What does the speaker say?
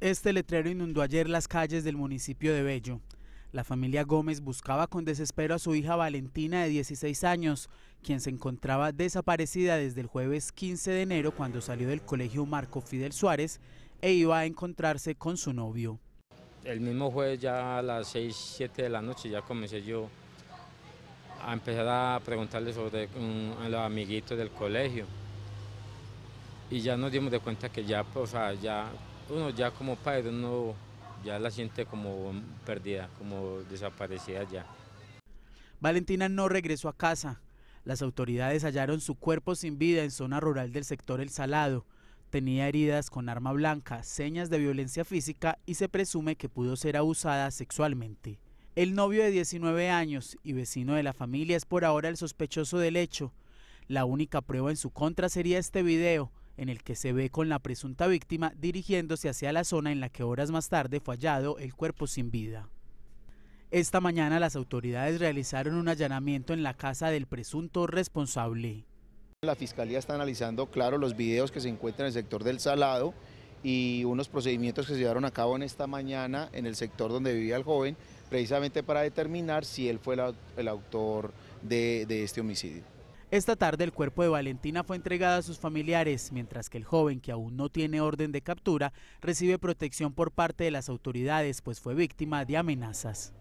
Este letrero inundó ayer las calles del municipio de Bello. La familia Gómez buscaba con desespero a su hija Valentina de 16 años, quien se encontraba desaparecida desde el jueves 15 de enero cuando salió del colegio Marco Fidel Suárez e iba a encontrarse con su novio. El mismo jueves ya a las 6, 7 de la noche ya comencé yo a empezar a preguntarle sobre a los amiguitos del colegio y ya nos dimos de cuenta que ya, o sea, ya uno ya como padre, uno ya la siente como perdida, como desaparecida ya. Valentina no regresó a casa. Las autoridades hallaron su cuerpo sin vida en zona rural del sector El Salado. Tenía heridas con arma blanca, señas de violencia física y se presume que pudo ser abusada sexualmente. El novio de 19 años y vecino de la familia es por ahora el sospechoso del hecho. La única prueba en su contra sería este video, en el que se ve con la presunta víctima dirigiéndose hacia la zona en la que horas más tarde fue hallado el cuerpo sin vida. Esta mañana las autoridades realizaron un allanamiento en la casa del presunto responsable. La Fiscalía está analizando, claro, los videos que se encuentran en el sector del Salado y unos procedimientos que se llevaron a cabo en esta mañana en el sector donde vivía el joven, precisamente para determinar si él fue el autor de este homicidio. Esta tarde el cuerpo de Valentina fue entregado a sus familiares, mientras que el joven, que aún no tiene orden de captura, recibe protección por parte de las autoridades, pues fue víctima de amenazas.